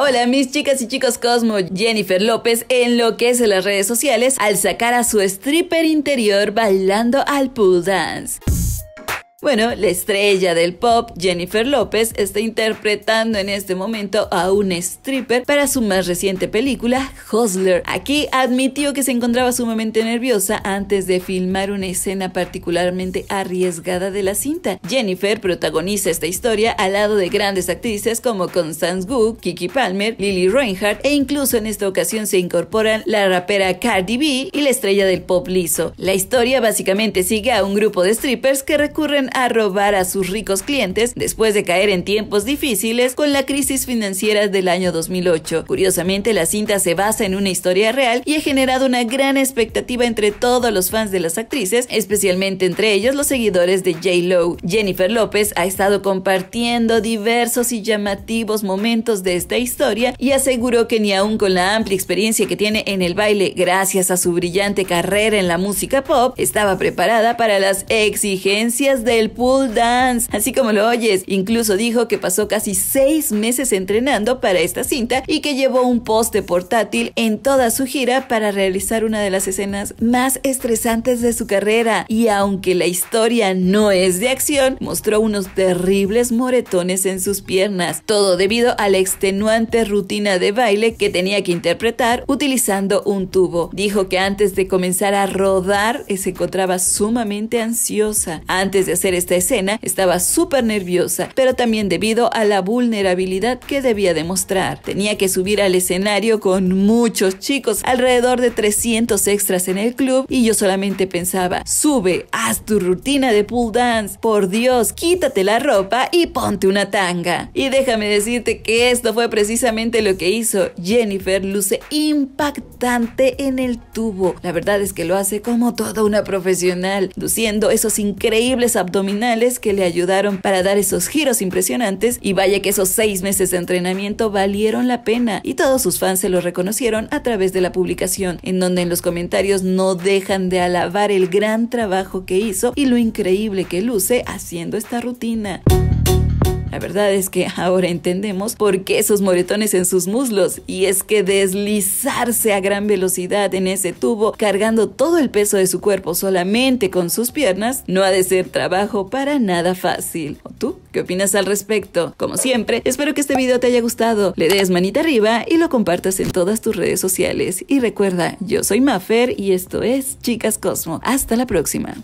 Hola, mis chicas y chicos Cosmo. Jennifer López enloquece las redes sociales al sacar a su stripper interior bailando al pool dance. Bueno, la estrella del pop, Jennifer López, está interpretando en este momento a un stripper para su más reciente película, Hustler. Aquí admitió que se encontraba sumamente nerviosa antes de filmar una escena particularmente arriesgada de la cinta. Jennifer protagoniza esta historia al lado de grandes actrices como Constance Wu, Kiki Palmer, Lily Reinhardt e incluso en esta ocasión se incorporan la rapera Cardi B y la estrella del pop Lizzo. La historia básicamente sigue a un grupo de strippers que recurren a robar a sus ricos clientes después de caer en tiempos difíciles con la crisis financiera del año 2008. Curiosamente, la cinta se basa en una historia real y ha generado una gran expectativa entre todos los fans de las actrices, especialmente entre ellos los seguidores de J. Lowe. Jennifer López ha estado compartiendo diversos y llamativos momentos de esta historia y aseguró que ni aun con la amplia experiencia que tiene en el baile gracias a su brillante carrera en la música pop, estaba preparada para las exigencias del el pool dance, así como lo oyes. Incluso dijo que pasó casi seis meses entrenando para esta cinta y que llevó un poste portátil en toda su gira para realizar una de las escenas más estresantes de su carrera. Y aunque la historia no es de acción, mostró unos terribles moretones en sus piernas, todo debido a la extenuante rutina de baile que tenía que interpretar utilizando un tubo. Dijo que antes de comenzar a rodar se encontraba sumamente ansiosa. Antes de esta escena estaba súper nerviosa, pero también debido a la vulnerabilidad que debía demostrar. Tenía que subir al escenario con muchos chicos, alrededor de 300 extras en el club, y yo solamente pensaba, sube, haz tu rutina de pool dance, por Dios, quítate la ropa y ponte una tanga. Y déjame decirte que esto fue precisamente lo que hizo. Jennifer luce impactante en el tubo. La verdad es que lo hace como toda una profesional, luciendo esos increíbles abdominales que le ayudaron para dar esos giros impresionantes y vaya que esos seis meses de entrenamiento valieron la pena y todos sus fans se lo reconocieron a través de la publicación en donde en los comentarios no dejan de alabar el gran trabajo que hizo y lo increíble que luce haciendo esta rutina. La verdad es que ahora entendemos por qué esos moretones en sus muslos, y es que deslizarse a gran velocidad en ese tubo, cargando todo el peso de su cuerpo solamente con sus piernas, no ha de ser trabajo para nada fácil. tú? ¿Qué opinas al respecto? Como siempre, espero que este video te haya gustado, le des manita arriba y lo compartas en todas tus redes sociales. Y recuerda, yo soy Mafer y esto es Chicas Cosmo. Hasta la próxima.